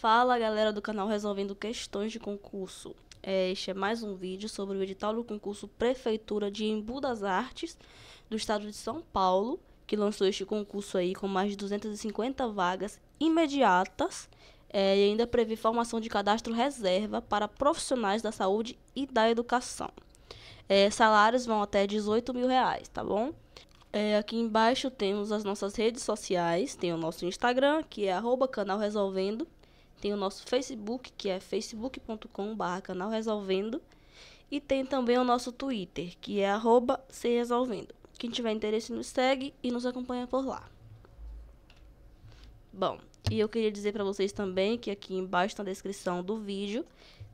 Fala galera do canal Resolvendo Questões de Concurso. É, este é mais um vídeo sobre o edital do concurso Prefeitura de Embu das Artes do estado de São Paulo, que lançou este concurso aí com mais de 250 vagas imediatas é, e ainda prevê formação de cadastro reserva para profissionais da saúde e da educação. É, salários vão até 18 mil reais, tá bom? É, aqui embaixo temos as nossas redes sociais, tem o nosso Instagram, que é arroba canal resolvendo, tem o nosso Facebook, que é facebook.com.br canal Resolvendo. E tem também o nosso Twitter, que é arroba se resolvendo. Quem tiver interesse nos segue e nos acompanha por lá. Bom, e eu queria dizer para vocês também que aqui embaixo na descrição do vídeo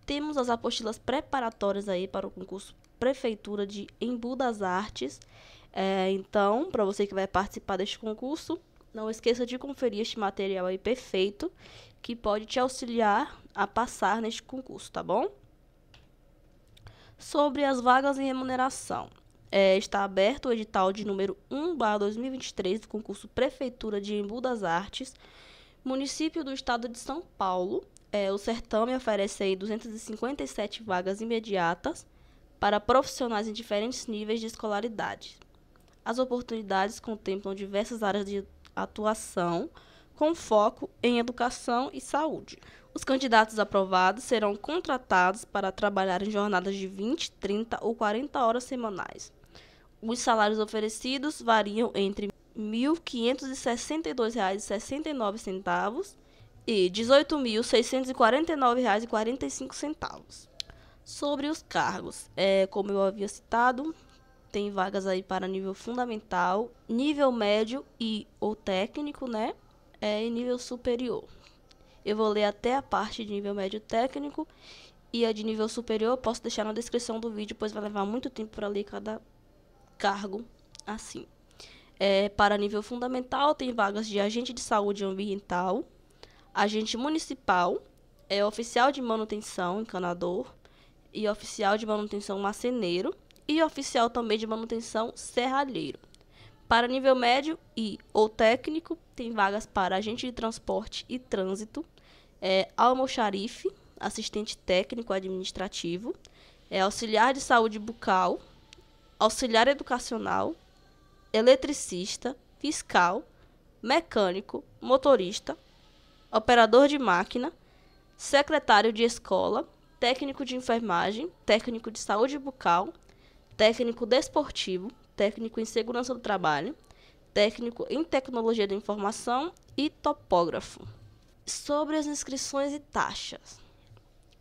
temos as apostilas preparatórias aí para o concurso Prefeitura de Embu das Artes. É, então, para você que vai participar deste concurso, não esqueça de conferir este material aí perfeito que pode te auxiliar a passar neste concurso, tá bom? Sobre as vagas em remuneração. É, está aberto o edital de número 1-2023 do concurso Prefeitura de Embu das Artes, município do estado de São Paulo. É, o certame oferece aí 257 vagas imediatas para profissionais em diferentes níveis de escolaridade. As oportunidades contemplam diversas áreas de atuação, com foco em educação e saúde. Os candidatos aprovados serão contratados para trabalhar em jornadas de 20, 30 ou 40 horas semanais. Os salários oferecidos variam entre R$ 1.562,69 e R$ 18.649,45. Sobre os cargos, é, como eu havia citado, tem vagas aí para nível fundamental, nível médio e ou técnico, né? é, em nível superior. Eu vou ler até a parte de nível médio técnico e a de nível superior eu posso deixar na descrição do vídeo, pois vai levar muito tempo para ler cada cargo assim. É, para nível fundamental, tem vagas de agente de saúde ambiental, agente municipal, é, oficial de manutenção, encanador, e oficial de manutenção maceneiro, e oficial também de manutenção serralheiro. Para nível médio e ou técnico, tem vagas para agente de transporte e trânsito, é, almoxarife, assistente técnico administrativo, é, auxiliar de saúde bucal, auxiliar educacional, eletricista, fiscal, mecânico, motorista, operador de máquina, secretário de escola, técnico de enfermagem, técnico de saúde bucal, técnico desportivo, técnico em segurança do trabalho, técnico em tecnologia da informação e topógrafo. Sobre as inscrições e taxas.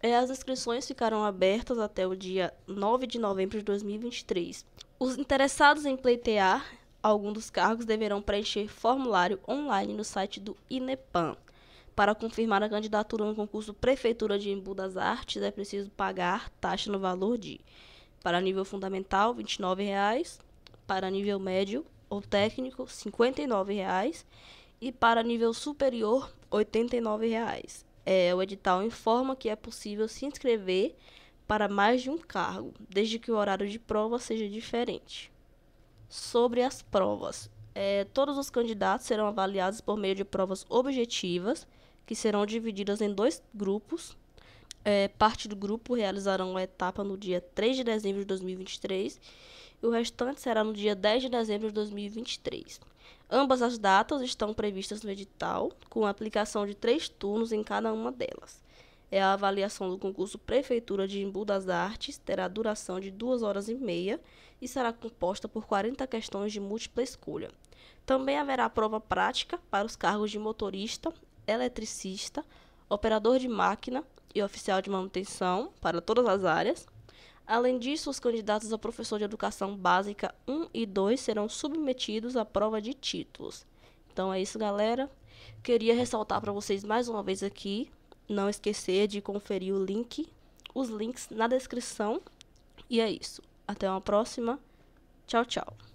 É, as inscrições ficarão abertas até o dia 9 de novembro de 2023. Os interessados em pleitear algum dos cargos deverão preencher formulário online no site do INEPAN. Para confirmar a candidatura no concurso Prefeitura de Embu das Artes, é preciso pagar taxa no valor de, para nível fundamental, R$ 29,00 para nível médio ou técnico R$ 59,00 e para nível superior R$ 89,00. É, o edital informa que é possível se inscrever para mais de um cargo, desde que o horário de prova seja diferente. Sobre as provas, é, todos os candidatos serão avaliados por meio de provas objetivas, que serão divididas em dois grupos. É, parte do grupo realizará uma etapa no dia 3 de dezembro de 2023 e o restante será no dia 10 de dezembro de 2023. Ambas as datas estão previstas no edital, com a aplicação de três turnos em cada uma delas. É a avaliação do concurso Prefeitura de Embu das Artes, terá duração de duas horas e meia e será composta por 40 questões de múltipla escolha. Também haverá prova prática para os cargos de motorista, eletricista, operador de máquina e oficial de manutenção para todas as áreas, Além disso, os candidatos a professor de educação básica 1 e 2 serão submetidos à prova de títulos. Então é isso, galera. Queria ressaltar para vocês mais uma vez aqui, não esquecer de conferir o link, os links na descrição. E é isso. Até uma próxima. Tchau, tchau.